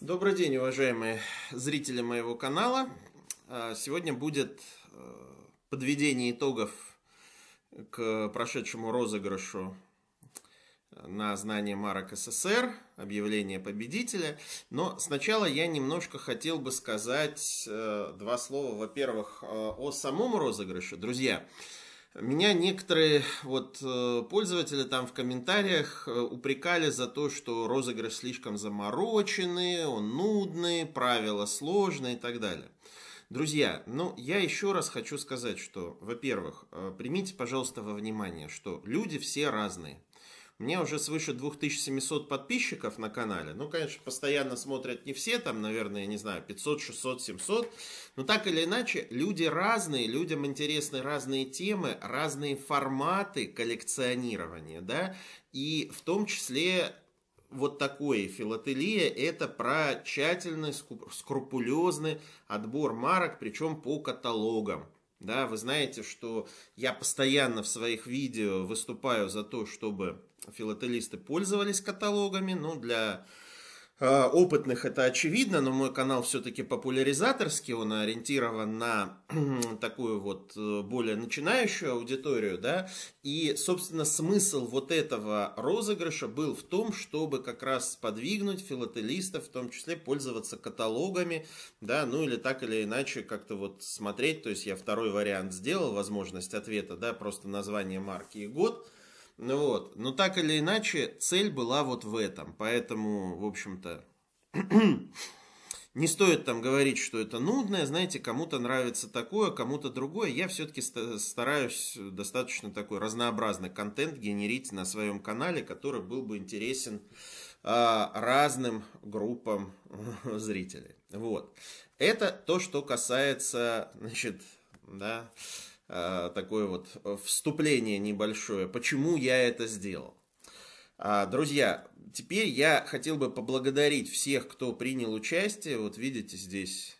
Добрый день, уважаемые зрители моего канала. А, сегодня будет э, подведение итогов к прошедшему розыгрышу э, на знание марок СССР, объявление победителя. Но сначала я немножко хотел бы сказать э, два слова, во-первых, о самом розыгрыше. Друзья, меня некоторые вот э, пользователи там в комментариях э, упрекали за то, что розыгрыш слишком замороченный, он нудный, правила сложные и так далее. Друзья, ну я еще раз хочу сказать, что, во-первых, э, примите, пожалуйста, во внимание, что люди все разные. Мне уже свыше 2700 подписчиков на канале. Ну, конечно, постоянно смотрят не все, там, наверное, я не знаю, 500, 600, 700. Но так или иначе, люди разные, людям интересны разные темы, разные форматы коллекционирования, да. И в том числе вот такое филателия, это про тщательный, скрупулезный отбор марок, причем по каталогам. Да, вы знаете, что я постоянно в своих видео выступаю за то, чтобы филателисты пользовались каталогами, но ну, для а, опытных это очевидно, но мой канал все-таки популяризаторский, он ориентирован на такую вот э, более начинающую аудиторию, да, и, собственно, смысл вот этого розыгрыша был в том, чтобы как раз сподвигнуть филателистов, в том числе пользоваться каталогами, да, ну или так или иначе как-то вот смотреть, то есть я второй вариант сделал, возможность ответа, да, просто название марки и год, ну вот, но так или иначе, цель была вот в этом. Поэтому, в общем-то, не стоит там говорить, что это нудное. Знаете, кому-то нравится такое, кому-то другое. Я все-таки стараюсь достаточно такой разнообразный контент генерить на своем канале, который был бы интересен а, разным группам зрителей. Вот. Это то, что касается, значит, да, э, Э, такое вот э, вступление небольшое, почему я это сделал. А, друзья, теперь я хотел бы поблагодарить всех, кто принял участие. Вот видите здесь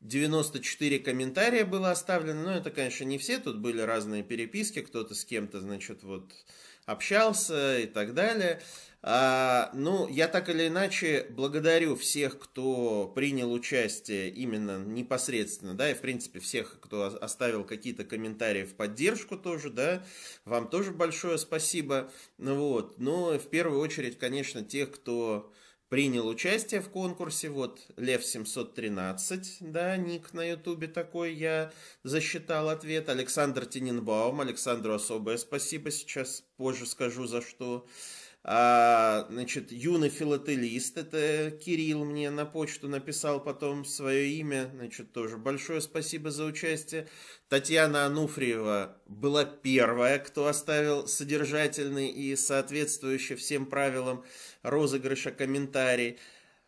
94 комментария было оставлено. Но ну, это, конечно, не все. Тут были разные переписки. Кто-то с кем-то, значит, вот общался и так далее. А, ну, я так или иначе благодарю всех, кто принял участие именно непосредственно, да, и, в принципе, всех, кто оставил какие-то комментарии в поддержку тоже, да, вам тоже большое спасибо, ну вот, но ну, в первую очередь, конечно, тех, кто принял участие в конкурсе, вот Лев 713, да, ник на ютубе такой, я засчитал ответ, Александр Тененбаум, Александру особое спасибо, сейчас позже скажу за что, а, значит, юный филателист, это Кирилл мне на почту написал потом свое имя, значит, тоже большое спасибо за участие. Татьяна Ануфриева была первая, кто оставил содержательный и соответствующий всем правилам розыгрыша комментарий.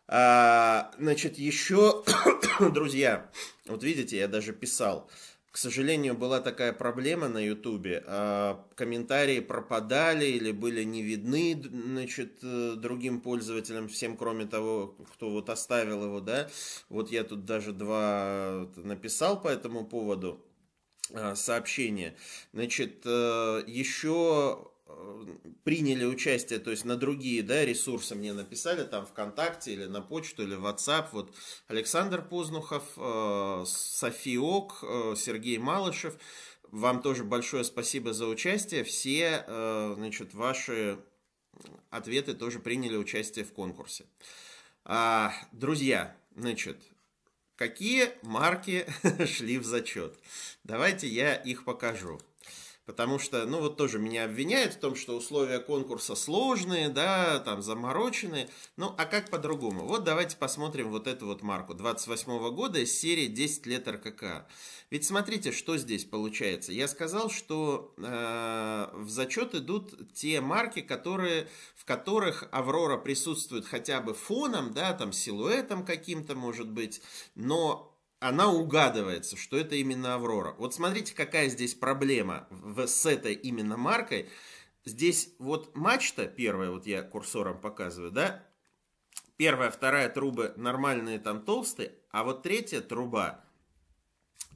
А, значит, еще, друзья, вот видите, я даже писал, к сожалению, была такая проблема на Ютубе. А комментарии пропадали или были не видны значит, э, другим пользователям, всем кроме того, кто вот оставил его, да. Вот я тут даже два э, написал по этому поводу э, сообщения. Значит, еще Э, приняли участие, то есть на другие да, ресурсы мне написали, там ВКонтакте или на почту, или WhatsApp, вот Александр Познухов, э, Софи Ок, э, Сергей Малышев, вам тоже большое спасибо за участие, все э, значит, ваши ответы тоже приняли участие в конкурсе. А, друзья, значит, какие марки шли в зачет? Давайте я их покажу. Потому что, ну вот тоже меня обвиняют в том, что условия конкурса сложные, да, там замороченные. Ну а как по-другому? Вот давайте посмотрим вот эту вот марку 28 года из серии 10 лет РКК. Ведь смотрите, что здесь получается. Я сказал, что э, в зачет идут те марки, которые, в которых Аврора присутствует хотя бы фоном, да, там силуэтом каким-то может быть, но она угадывается, что это именно Аврора. Вот смотрите, какая здесь проблема в, с этой именно маркой. Здесь вот мачта первая, вот я курсором показываю, да? Первая, вторая трубы нормальные там толстые, а вот третья труба,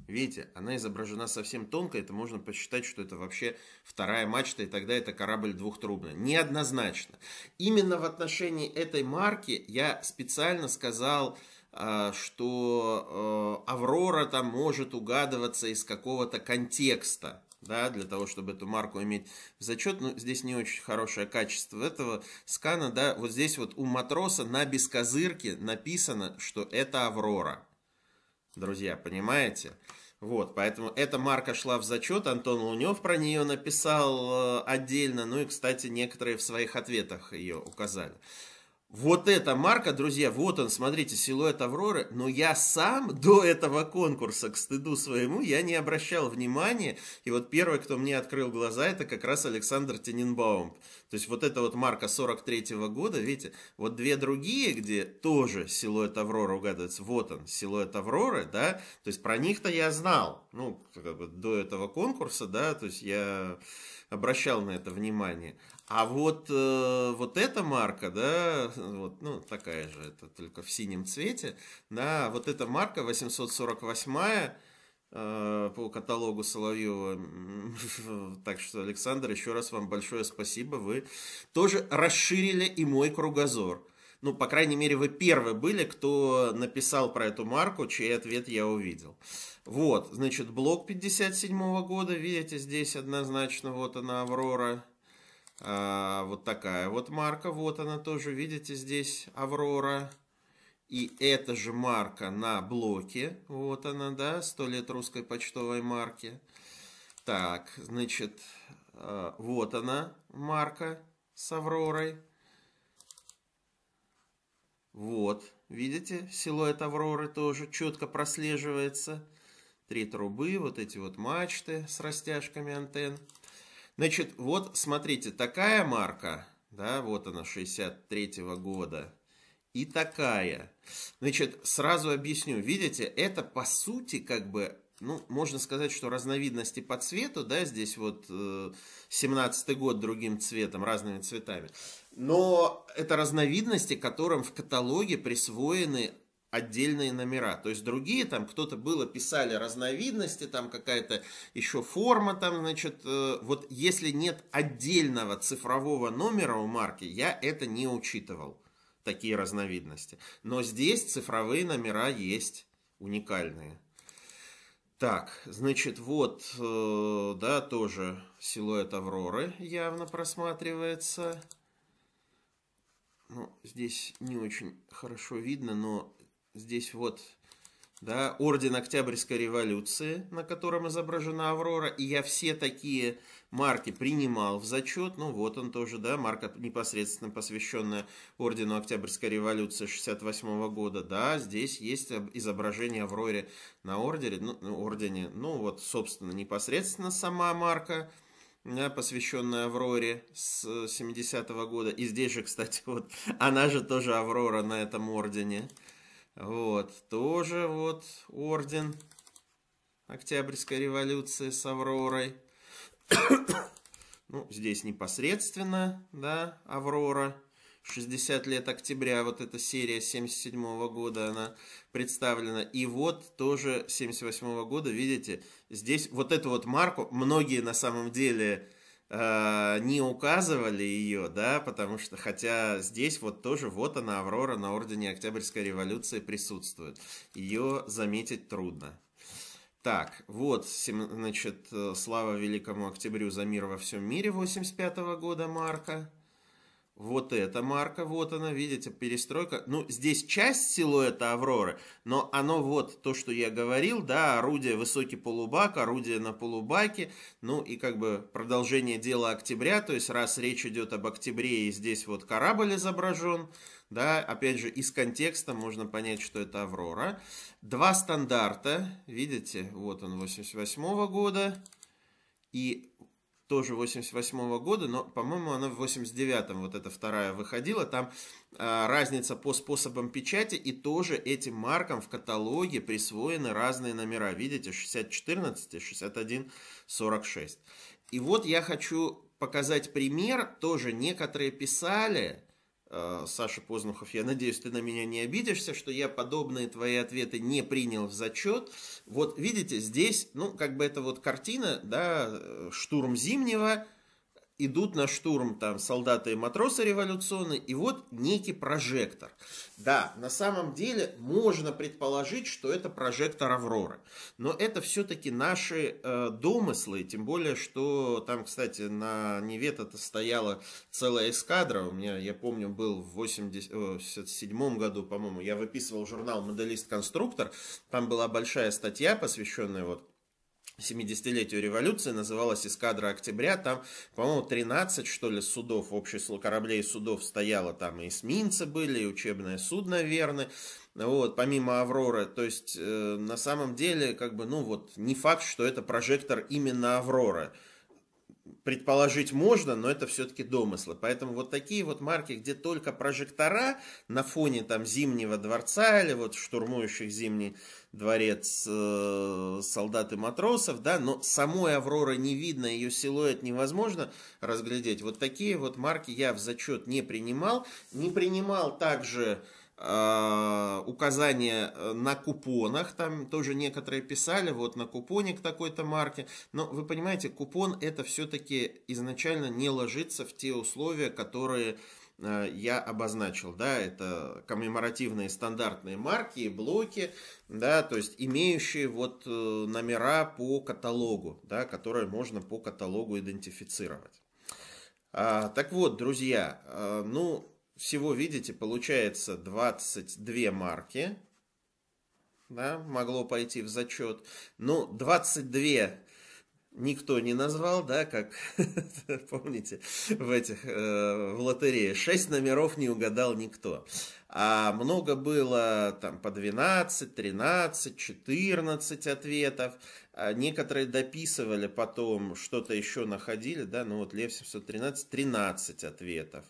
видите, она изображена совсем тонко, это можно посчитать, что это вообще вторая мачта, и тогда это корабль двухтрубный. Неоднозначно. Именно в отношении этой марки я специально сказал а, что э, Аврора там может угадываться из какого-то контекста, да, для того, чтобы эту марку иметь в зачет, но ну, здесь не очень хорошее качество этого скана, да, вот здесь вот у матроса на бескозырке написано, что это Аврора, друзья, понимаете? Вот, поэтому эта марка шла в зачет, Антон Лунев про нее написал э, отдельно, ну и, кстати, некоторые в своих ответах ее указали. Вот эта марка, друзья, вот он, смотрите, силуэт Авроры, но я сам до этого конкурса, к стыду своему, я не обращал внимания, и вот первый, кто мне открыл глаза, это как раз Александр Тененбаум. То есть вот эта вот марка 43 -го года, видите, вот две другие, где тоже силуэт Авроры угадывается, вот он, силуэт Авроры, да, то есть про них-то я знал, ну, как бы до этого конкурса, да, то есть я обращал на это внимание. А вот, э, вот эта марка, да, вот, ну, такая же, это только в синем цвете, да, вот эта марка 848-я э, по каталогу Соловьева. так что, Александр, еще раз вам большое спасибо, вы тоже расширили и мой кругозор. Ну, по крайней мере, вы первые были, кто написал про эту марку, чей ответ я увидел. Вот, значит, блок 57 -го года, видите, здесь однозначно, вот она, Аврора. А, вот такая вот марка. Вот она тоже, видите, здесь Аврора. И эта же марка на блоке. Вот она, да, 100 лет русской почтовой марки. Так, значит, а, вот она марка с Авророй. Вот, видите, силуэт Авроры тоже четко прослеживается. Три трубы, вот эти вот мачты с растяжками антенн. Значит, вот смотрите, такая марка, да, вот она, 63 -го года, и такая. Значит, сразу объясню, видите, это по сути как бы, ну, можно сказать, что разновидности по цвету, да, здесь вот э, 17-й год другим цветом, разными цветами. Но это разновидности, которым в каталоге присвоены отдельные номера. То есть другие там кто-то было писали разновидности, там какая-то еще форма там, значит, э, вот если нет отдельного цифрового номера у марки, я это не учитывал, такие разновидности. Но здесь цифровые номера есть уникальные. Так, значит, вот, э, да, тоже силуэт Авроры явно просматривается. Ну, здесь не очень хорошо видно, но здесь вот да, орден Октябрьской революции, на котором изображена Аврора, и я все такие марки принимал в зачет, ну вот он тоже, да, марка непосредственно посвященная ордену Октябрьской революции 68 -го года, да, здесь есть изображение Авроре на ордере, ну, ну, ордене, ну вот, собственно, непосредственно сама марка, да, посвященная Авроре с 70-го года, и здесь же, кстати, вот, она же тоже Аврора на этом ордене, вот, тоже вот орден Октябрьской революции с Авророй. ну, здесь непосредственно, да, Аврора. 60 лет октября, вот эта серия 77 -го года, она представлена. И вот тоже 78 -го года, видите, здесь вот эту вот марку, многие на самом деле Э, не указывали ее, да, потому что, хотя здесь вот тоже, вот она, Аврора на Ордене Октябрьской революции присутствует. Ее заметить трудно. Так, вот, значит, э, слава Великому Октябрю за мир во всем мире 85 -го года Марка. Вот эта марка, вот она, видите, перестройка. Ну, здесь часть силуэта Авроры, но оно вот то, что я говорил, да, орудие высокий полубак, орудие на полубаке, ну и как бы продолжение дела октября, то есть раз речь идет об октябре, и здесь вот корабль изображен, да, опять же, из контекста можно понять, что это Аврора. Два стандарта, видите, вот он 88 -го года, и тоже 88 -го года, но, по-моему, она в 89-м, вот эта вторая выходила, там а, разница по способам печати, и тоже этим маркам в каталоге присвоены разные номера, видите, 6014, и 6146. И вот я хочу показать пример, тоже некоторые писали, Э, Саша Познухов, я надеюсь, ты на меня не обидишься, что я подобные твои ответы не принял в зачет. Вот видите, здесь, ну, как бы это вот картина, да, э, штурм зимнего, идут на штурм там солдаты и матросы революционные, и вот некий прожектор. Да, на самом деле можно предположить, что это прожектор Авроры, но это все-таки наши э, домыслы, тем более, что там, кстати, на Невета-то стояла целая эскадра, у меня, я помню, был в 87 году, по-моему, я выписывал журнал «Моделист-конструктор», там была большая статья, посвященная вот 70-летию революции, называлась «Эскадра октября», там, по-моему, 13, что ли, судов, общество кораблей и судов стояло, там и эсминцы были, и учебное судно верны, вот, помимо «Авроры», то есть, э, на самом деле, как бы, ну, вот, не факт, что это прожектор именно «Авроры», предположить можно, но это все-таки домыслы. Поэтому вот такие вот марки, где только прожектора на фоне там Зимнего дворца или вот штурмующих Зимний дворец э, солдат и матросов, да, но самой Авроры не видно, ее силуэт невозможно разглядеть. Вот такие вот марки я в зачет не принимал. Не принимал также а, указания э, на купонах, там тоже некоторые писали, вот на купоне к такой-то марке, но вы понимаете, купон это все-таки изначально не ложится в те условия, которые э, я обозначил, да, это коммеморативные стандартные марки и блоки, да, то есть имеющие вот э, номера по каталогу, да, которые можно по каталогу идентифицировать. А, так вот, друзья, ну, всего, видите, получается 22 марки. Да, могло пойти в зачет. Ну, 22 никто не назвал, да, как, помните, в этих, э, в лотерее. 6 номеров не угадал никто. А много было там по 12, 13, 14 ответов. А некоторые дописывали потом, что-то еще находили, да, ну вот Лев 713, 13 ответов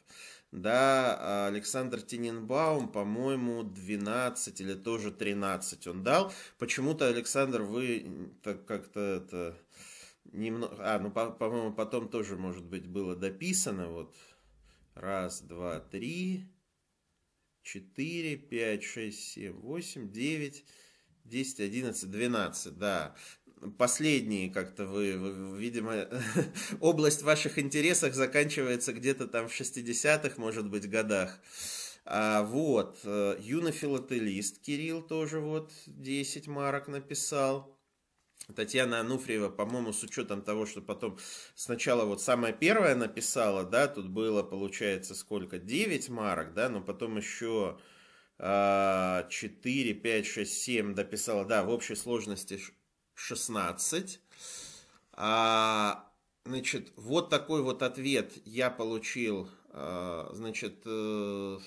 да, Александр Тиненбаум, по-моему, 12 или тоже 13 он дал. Почему-то, Александр, вы как-то это... Немного, а, ну, по- по-моему, потом тоже, может быть, было дописано, вот, раз, два, три, четыре, пять, шесть, семь, восемь, девять, десять, одиннадцать, двенадцать. да последние как-то вы, вы видимо, область ваших интересов заканчивается где-то там в 60-х, может быть, годах. А вот, э, юнофилателист Кирилл тоже вот 10 марок написал. Татьяна Ануфриева, по-моему, с учетом того, что потом сначала вот самая первая написала, да, тут было, получается, сколько, 9 марок, да, но потом еще 4, 5, 6, 7 дописала, да, в общей сложности 16. А, значит, вот такой вот ответ я получил, а, значит, э,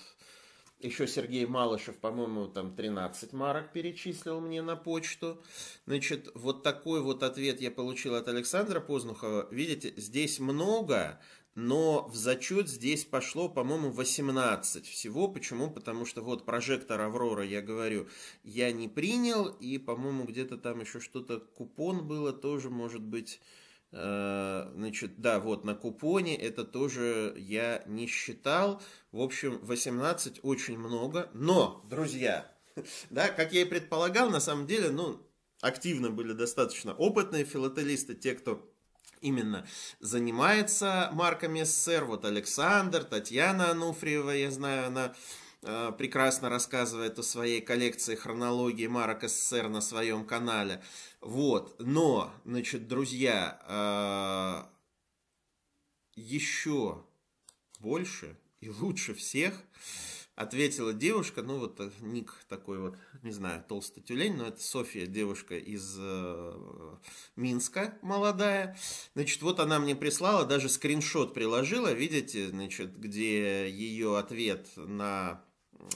еще Сергей Малышев, по-моему, там 13 марок перечислил мне на почту. Значит, вот такой вот ответ я получил от Александра Познухова. Видите, здесь много, но в зачет здесь пошло, по-моему, 18 всего. Почему? Потому что вот прожектор Аврора, я говорю, я не принял, и, по-моему, где-то там еще что-то, купон было тоже, может быть, э, значит, да, вот на купоне это тоже я не считал. В общем, 18 очень много, но, друзья, да, как я и предполагал, на самом деле, ну, активно были достаточно опытные филателисты, те, кто именно занимается марками СССР. Вот Александр, Татьяна Ануфриева, я знаю, она э, прекрасно рассказывает о своей коллекции хронологии марок СССР на своем канале. Вот, но, значит, друзья, э, еще больше и лучше всех Ответила девушка, ну вот э, ник такой вот, не знаю, толстый тюлень, но это София, девушка из э, Минска, молодая. Значит, вот она мне прислала, даже скриншот приложила, видите, значит, где ее ответ на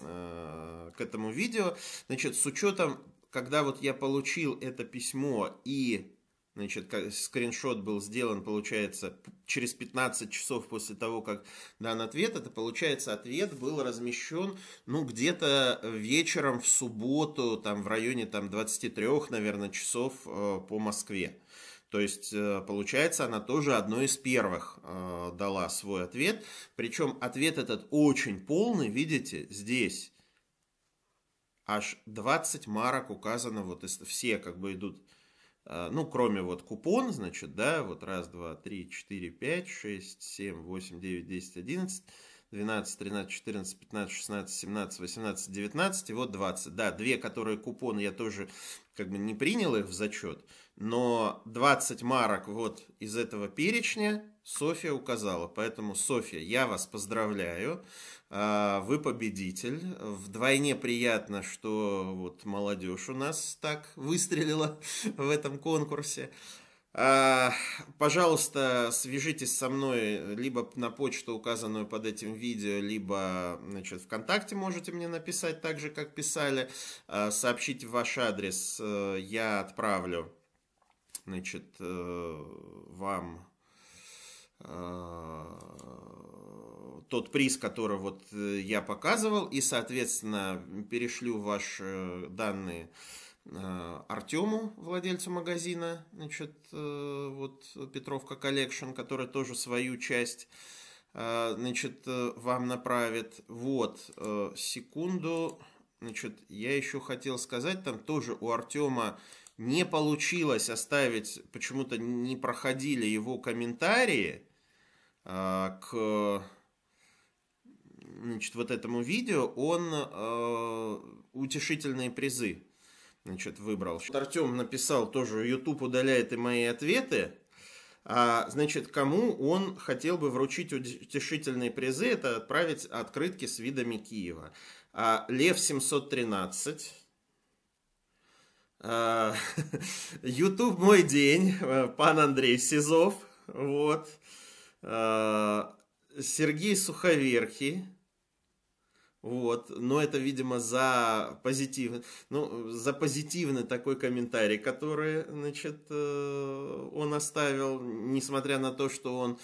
э, к этому видео. Значит, с учетом, когда вот я получил это письмо и Значит, скриншот был сделан, получается, через 15 часов после того, как дан ответ. Это, получается, ответ был размещен, ну, где-то вечером в субботу, там, в районе, там, 23, наверное, часов э, по Москве. То есть, э, получается, она тоже одной из первых э, дала свой ответ. Причем ответ этот очень полный, видите, здесь аж 20 марок указано, вот все как бы идут а, ну, кроме вот купон, значит, да, вот раз, два, три, четыре, пять, шесть, семь, восемь, девять, десять, одиннадцать, двенадцать, тринадцать, четырнадцать, пятнадцать, шестнадцать, семнадцать, восемнадцать, девятнадцать и вот двадцать. Да, две, которые купоны, я тоже как бы не принял их в зачет, но двадцать марок вот из этого перечня, Софья указала, поэтому, Софья, я вас поздравляю, а, вы победитель. Вдвойне приятно, что вот молодежь у нас так выстрелила в этом конкурсе. А, пожалуйста, свяжитесь со мной либо на почту, указанную под этим видео, либо значит, ВКонтакте можете мне написать так же, как писали. А, сообщите ваш адрес, э, я отправлю значит, э, вам Э, тот приз, который вот э, я показывал, и, соответственно, перешлю ваши данные э, Артему, владельцу магазина, значит, вот Петровка Коллекшн, который тоже свою часть, значит, вам направит. Вот, секунду, значит, я еще хотел сказать, там тоже у Артема не получилось оставить, почему-то не проходили его комментарии, а, к значит, вот этому видео, он э, утешительные призы значит, выбрал. Артем написал тоже, YouTube удаляет и мои ответы. А, значит, кому он хотел бы вручить утешительные призы, это отправить открытки с видами Киева. А, Лев 713. А, YouTube мой день. Э, пан Андрей Сизов. Вот. Э, Сергей Суховерхий. Вот, но это, видимо, за позитивный, ну, за позитивный такой комментарий, который, значит, э, он оставил, несмотря на то, что он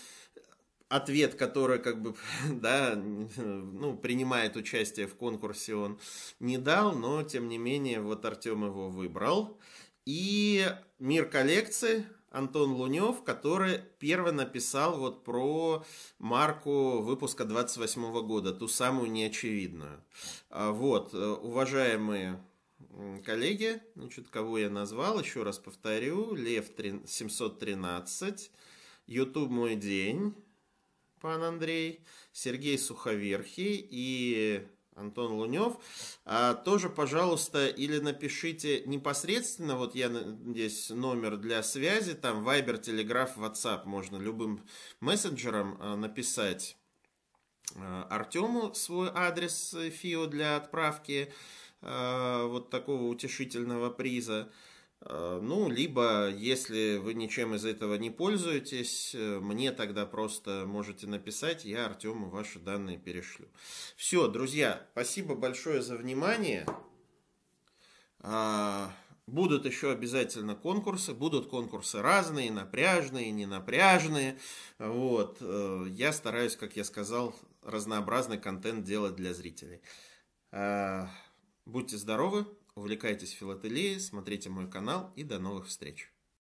ответ, который, как бы, да, ну, принимает участие в конкурсе, он не дал, но, тем не менее, вот Артем его выбрал. И мир коллекции, Антон Лунев, который первый написал вот про марку выпуска 28 года, ту самую неочевидную. А, вот, э, уважаемые коллеги, значит, кого я назвал, еще раз повторю, Лев 713, YouTube «Мой день», пан Андрей, Сергей Суховерхий и Антон Лунев. А, тоже, пожалуйста, или напишите непосредственно, вот я здесь номер для связи, там Viber, Telegram, WhatsApp, можно любым мессенджером а, написать а, Артему свой адрес ФИО для отправки а, вот такого утешительного приза. Э, ну, либо, если вы ничем из этого не пользуетесь, э, мне тогда просто можете написать, я Артему ваши данные перешлю. Все, друзья, спасибо большое за внимание. А, будут еще обязательно конкурсы, будут конкурсы разные, напряжные, ненапряжные. Вот. Э, я стараюсь, как я сказал, разнообразный контент делать для зрителей. А, будьте здоровы, увлекайтесь филателией, смотрите мой канал и до новых встреч!